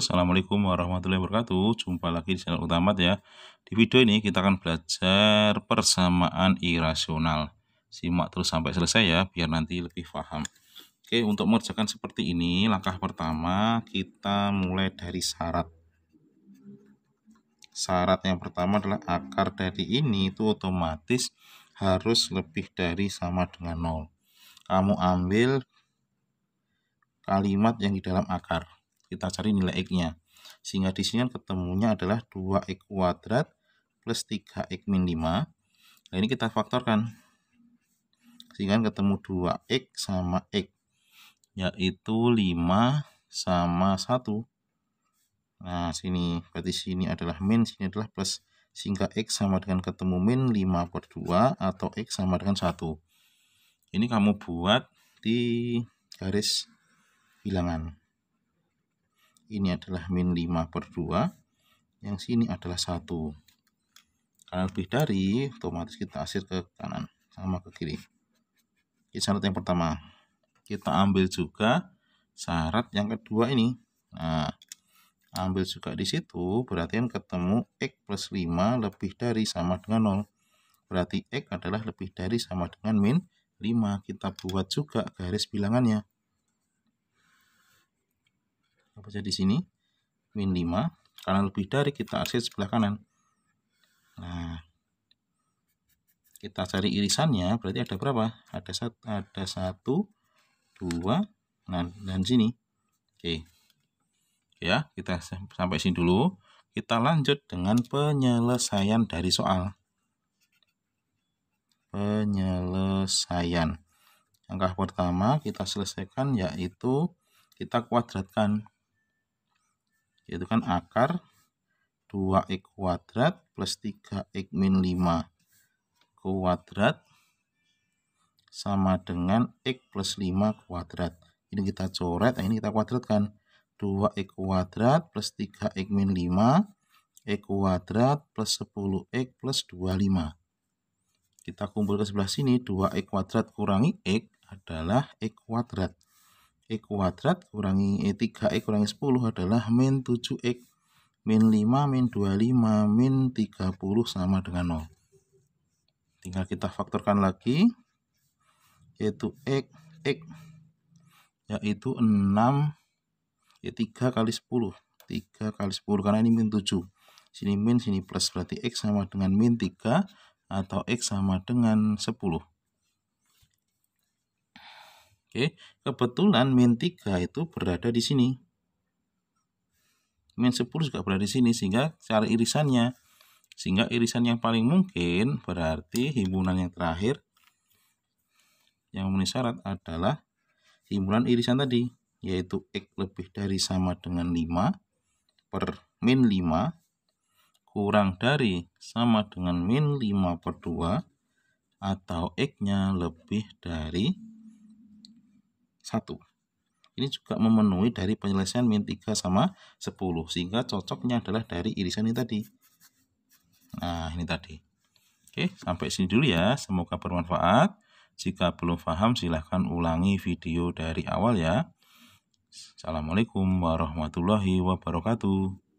Assalamualaikum warahmatullahi wabarakatuh Jumpa lagi di channel utama ya Di video ini kita akan belajar persamaan irasional Simak terus sampai selesai ya Biar nanti lebih paham Oke untuk mengerjakan seperti ini Langkah pertama kita mulai dari syarat Syarat yang pertama adalah akar dari ini itu otomatis harus lebih dari sama dengan 0 Kamu ambil kalimat yang di dalam akar kita cari nilai x-nya. Sehingga di sini kan ketemunya adalah 2x kuadrat plus 3x min 5. Nah, ini kita faktorkan. Sehingga kan ketemu 2x sama x. Yaitu 5 sama 1. Nah, sini. Berarti sini adalah min, sini adalah plus. Sehingga x sama dengan ketemu min 5 per 2 atau x sama dengan 1. Ini kamu buat di garis bilangan ini adalah min 5 per 2 yang sini adalah 1 karena lebih dari otomatis kita asir ke kanan sama ke kiri ini syarat yang pertama kita ambil juga syarat yang kedua ini nah ambil juga di situ berarti yang ketemu X plus 5 lebih dari sama dengan 0 berarti X adalah lebih dari sama dengan min 5 kita buat juga garis bilangannya kita baca di sini min 5 karena lebih dari kita arsir sebelah kanan nah kita cari irisannya berarti ada berapa ada satu ada satu dua dan, dan sini oke ya kita sampai sini dulu kita lanjut dengan penyelesaian dari soal penyelesaian langkah pertama kita selesaikan yaitu kita kuadratkan yaitu kan akar 2x kuadrat plus 3x min 5 kuadrat sama dengan x plus 5 kuadrat. Ini kita coret, nah ini kita kuadratkan. 2x kuadrat plus 3x min 5, x kuadrat plus 10x plus 25. Kita kumpul ke sebelah sini, 2x kuadrat kurangi x adalah x kuadrat. E kuadrat kurangi E3 E kurangi 10 adalah min 7X min 5 min 25 min 30 sama dengan 0 tinggal kita faktorkan lagi yaitu X X yaitu 6 E3 ya kali 10 3 kali 10 karena ini min 7 sini min sini plus berarti X sama dengan min 3 atau X sama dengan 10 Oke, kebetulan min 3 itu berada di sini. Min 10 juga berada di sini, sehingga cara irisannya. Sehingga irisan yang paling mungkin berarti himpunan yang terakhir yang memenuhi syarat adalah himpunan irisan tadi, yaitu X lebih dari sama dengan 5 per min 5 kurang dari sama dengan min 5 per 2 atau X-nya lebih dari 1. Ini juga memenuhi dari penyelesaian min 3 sama 10. Sehingga cocoknya adalah dari irisan ini tadi. Nah, ini tadi. Oke, sampai sini dulu ya. Semoga bermanfaat. Jika belum paham, silahkan ulangi video dari awal ya. Assalamualaikum warahmatullahi wabarakatuh.